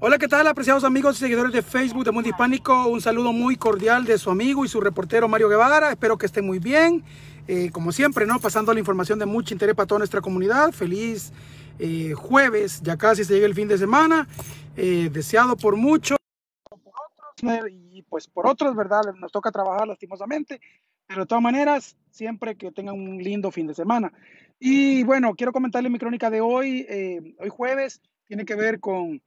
Hola, ¿qué tal, apreciados amigos y seguidores de Facebook de Mundo Hispánico? Un saludo muy cordial de su amigo y su reportero Mario Guevara. Espero que esté muy bien. Eh, como siempre, ¿no? Pasando la información de mucho interés para toda nuestra comunidad. Feliz eh, jueves, ya casi se llega el fin de semana. Eh, deseado por muchos. Y pues por otros, ¿verdad? Nos toca trabajar lastimosamente. Pero de todas maneras, siempre que tengan un lindo fin de semana. Y bueno, quiero comentarle mi crónica de hoy, hoy jueves, tiene que ver con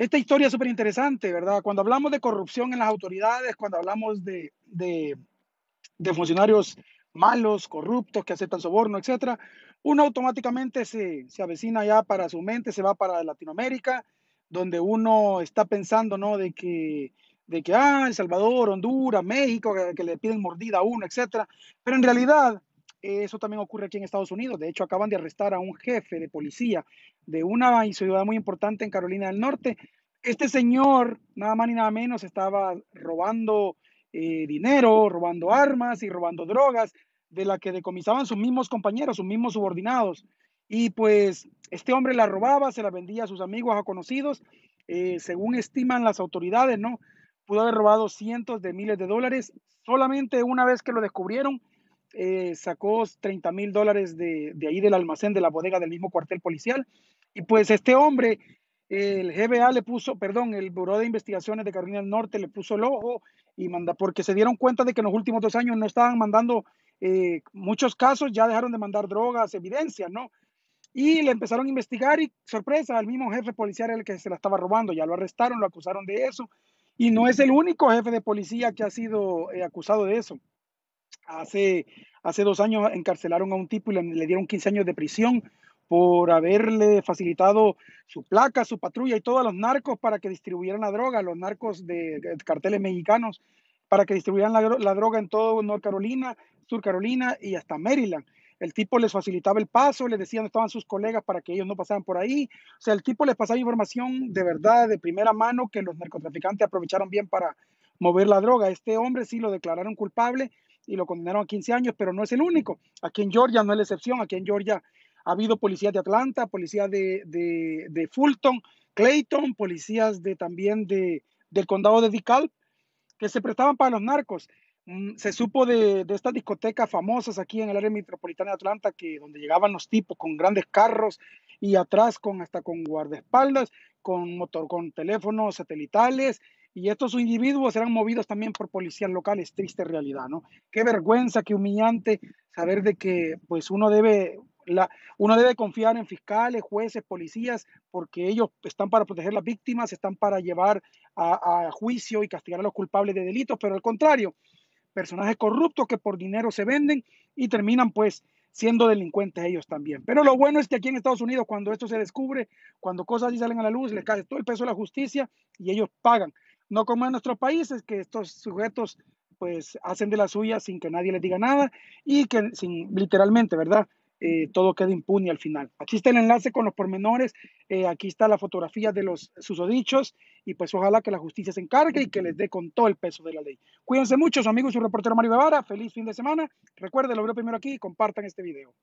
esta historia es súper interesante, ¿verdad? Cuando hablamos de corrupción en las autoridades, cuando hablamos de, funcionarios malos, corruptos, que aceptan soborno, etcétera, uno automáticamente se, se, avecina ya para su mente, se va para Latinoamérica, donde uno está pensando, ¿no? De que, de que ah, El Salvador, Honduras, México, que, que le piden mordida a uno, etcétera. Pero en realidad, eso también ocurre aquí en Estados Unidos. De hecho, acaban de arrestar a un jefe de policía de una ciudad muy importante en Carolina del Norte. Este señor, nada más ni nada menos, estaba robando eh, dinero, robando armas y robando drogas de la que decomisaban sus mismos compañeros, sus mismos subordinados. Y pues este hombre la robaba, se la vendía a sus amigos, a conocidos. Eh, según estiman las autoridades, ¿no? Pudo haber robado cientos de miles de dólares. Solamente una vez que lo descubrieron, eh, sacó 30 mil dólares de, ahí del almacén de la bodega del mismo cuartel policial. Y pues este hombre, el GBA le puso, perdón, el Buró de Investigaciones de Carolina del Norte le puso el ojo y manda, porque se dieron cuenta de que en los últimos dos años no estaban mandando eh, muchos casos, ya dejaron de mandar drogas, evidencias, ¿no? Y le empezaron a investigar y sorpresa, al mismo jefe policial el que se la estaba robando, ya lo arrestaron, lo acusaron de eso. Y no es el único jefe de policía que ha sido eh, acusado de eso. Hace, hace dos años encarcelaron a un tipo y le, dieron 15 años de prisión por haberle facilitado su placa, su patrulla y todos los narcos para que distribuyeran la droga, los narcos de carteles mexicanos, para que distribuyeran la, droga en todo North Carolina, Sur Carolina y hasta Maryland. El tipo les facilitaba el paso, les decía dónde estaban sus colegas para que ellos no pasaran por ahí. O sea, el tipo les pasaba información de verdad, de primera mano, que los narcotraficantes aprovecharon bien para mover la droga. Este hombre sí lo declararon culpable y lo condenaron a 15 años, pero no es el único. Aquí en Georgia no es la excepción, aquí en Georgia ha habido policías de Atlanta, policías de, de, de Fulton, Clayton, policías de, también de, del condado de DeKalb, que se prestaban para los narcos. Mm, se supo de, de, estas discotecas famosas aquí en el área metropolitana de Atlanta, que, donde llegaban los tipos con grandes carros y atrás con hasta con guardaespaldas, con motor, con teléfonos satelitales y estos individuos serán movidos también por policías locales, triste realidad, ¿no? Qué vergüenza, qué humillante saber de que pues uno debe, la, uno debe confiar en fiscales, jueces, policías, porque ellos están para proteger las víctimas, están para llevar a, juicio y castigar a los culpables de delitos, pero al contrario, personajes corruptos que por dinero se venden y terminan pues siendo delincuentes ellos también. Pero lo bueno es que aquí en Estados Unidos, cuando esto se descubre, cuando cosas así salen a la luz, les cae todo el peso de la justicia y ellos pagan. No como en nuestros países, que estos sujetos pues hacen de la suya sin que nadie les diga nada y que sin, literalmente, ¿verdad? Eh, todo queda impune al final. Aquí está el enlace con los pormenores, eh, aquí está la fotografía de los susodichos y pues ojalá que la justicia se encargue y que les dé con todo el peso de la ley. Cuídense mucho, amigos amigo y su reportero Mario Guevara, feliz fin de semana. Recuerden, lo veo primero aquí y compartan este video.